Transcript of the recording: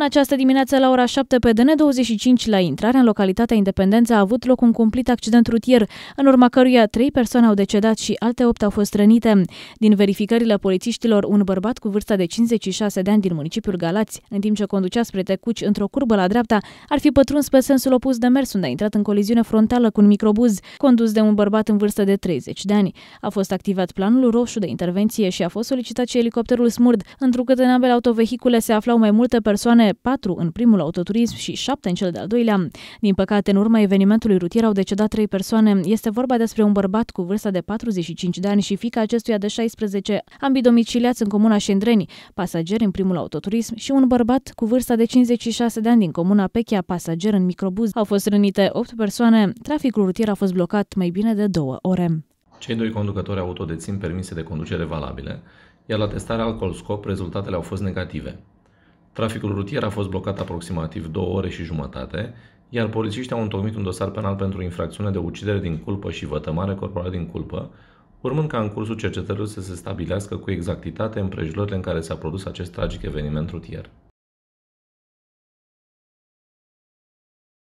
În această dimineață, la ora 7 pe DN25, la intrare în localitatea Independența, a avut loc un cumplit accident rutier, în urma căruia trei persoane au decedat și alte opt au fost rănite. Din verificările polițiștilor, un bărbat cu vârsta de 56 de ani din municipiul Galați, în timp ce conducea spre Tecuci într-o curbă la dreapta, ar fi pătruns pe sensul opus de mers, unde a intrat în coliziune frontală cu un microbuz, condus de un bărbat în vârstă de 30 de ani. A fost activat planul roșu de intervenție și a fost solicitat și elicopterul Smurd, întrucât în ambele autovehicule se aflau mai multe persoane 4 patru în primul autoturism și 7 în cel de-al doilea. Din păcate, în urma evenimentului rutier au decedat trei persoane. Este vorba despre un bărbat cu vârsta de 45 de ani și fica acestuia de 16, ambii domiciliați în comuna Șendreni, pasageri în primul autoturism și un bărbat cu vârsta de 56 de ani din comuna Pechea, pasager în microbuz. Au fost rănite 8 persoane, traficul rutier a fost blocat mai bine de două ore. Cei doi conducători autodețin permise de conducere valabile, iar la testarea alcool scop rezultatele au fost negative. Traficul rutier a fost blocat aproximativ două ore și jumătate, iar polițiștii au întocmit un dosar penal pentru infracțiune de ucidere din culpă și vătămare corporală din culpă, urmând ca în cursul cercetărilor să se stabilească cu exactitate împrejurările în care s-a produs acest tragic eveniment rutier.